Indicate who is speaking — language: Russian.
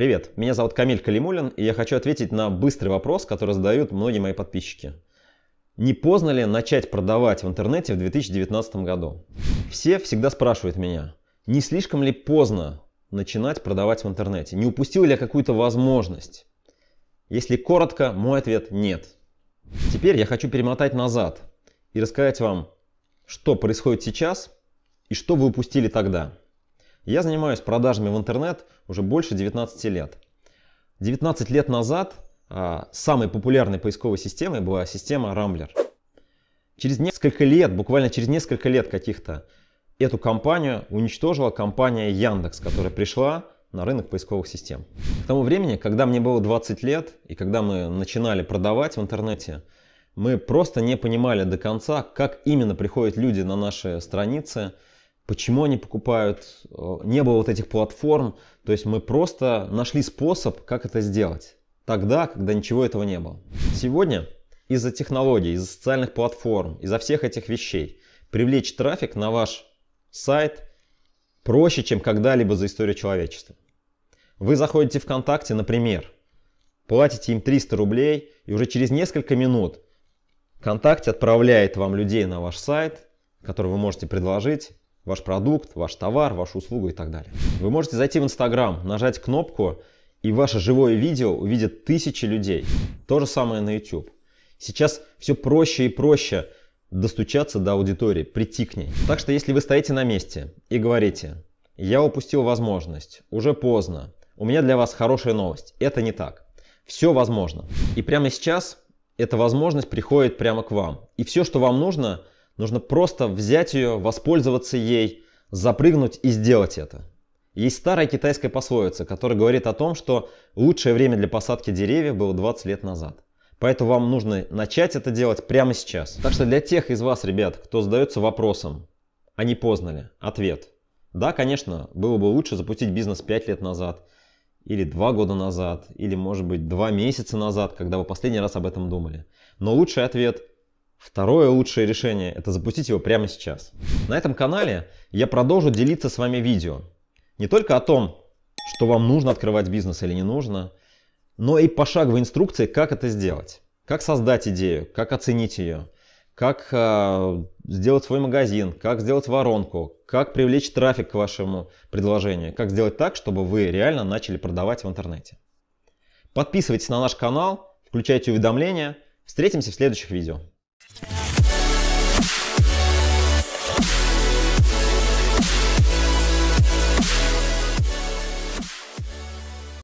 Speaker 1: Привет, меня зовут Камиль Калимулин, и я хочу ответить на быстрый вопрос, который задают многие мои подписчики. Не поздно ли начать продавать в интернете в 2019 году? Все всегда спрашивают меня, не слишком ли поздно начинать продавать в интернете? Не упустил ли я какую-то возможность? Если коротко, мой ответ нет. Теперь я хочу перемотать назад и рассказать вам, что происходит сейчас и что вы упустили тогда. Я занимаюсь продажами в интернет уже больше 19 лет. 19 лет назад а, самой популярной поисковой системой была система Rambler. Через несколько лет, буквально через несколько лет каких-то, эту компанию уничтожила компания Яндекс, которая пришла на рынок поисковых систем. К тому времени, когда мне было 20 лет и когда мы начинали продавать в интернете, мы просто не понимали до конца, как именно приходят люди на наши страницы – почему они покупают, э, не было вот этих платформ, то есть мы просто нашли способ, как это сделать, тогда, когда ничего этого не было. Сегодня из-за технологий, из-за социальных платформ, из-за всех этих вещей привлечь трафик на ваш сайт проще, чем когда-либо за историю человечества. Вы заходите в ВКонтакте, например, платите им 300 рублей, и уже через несколько минут ВКонтакте отправляет вам людей на ваш сайт, который вы можете предложить, ваш продукт, ваш товар, вашу услугу и так далее. Вы можете зайти в Инстаграм, нажать кнопку, и ваше живое видео увидят тысячи людей. То же самое на YouTube. Сейчас все проще и проще достучаться до аудитории, прийти к ней. Так что если вы стоите на месте и говорите, я упустил возможность, уже поздно, у меня для вас хорошая новость. Это не так. Все возможно. И прямо сейчас эта возможность приходит прямо к вам. И все, что вам нужно, Нужно просто взять ее, воспользоваться ей, запрыгнуть и сделать это. Есть старая китайская пословица, которая говорит о том, что лучшее время для посадки деревьев было 20 лет назад. Поэтому вам нужно начать это делать прямо сейчас. Так что для тех из вас, ребят, кто задается вопросом, а не поздно ли, ответ. Да, конечно, было бы лучше запустить бизнес 5 лет назад, или 2 года назад, или может быть 2 месяца назад, когда вы последний раз об этом думали. Но лучший ответ Второе лучшее решение – это запустить его прямо сейчас. На этом канале я продолжу делиться с вами видео. Не только о том, что вам нужно открывать бизнес или не нужно, но и пошаговые инструкции, как это сделать. Как создать идею, как оценить ее, как э, сделать свой магазин, как сделать воронку, как привлечь трафик к вашему предложению, как сделать так, чтобы вы реально начали продавать в интернете. Подписывайтесь на наш канал, включайте уведомления. Встретимся в следующих видео.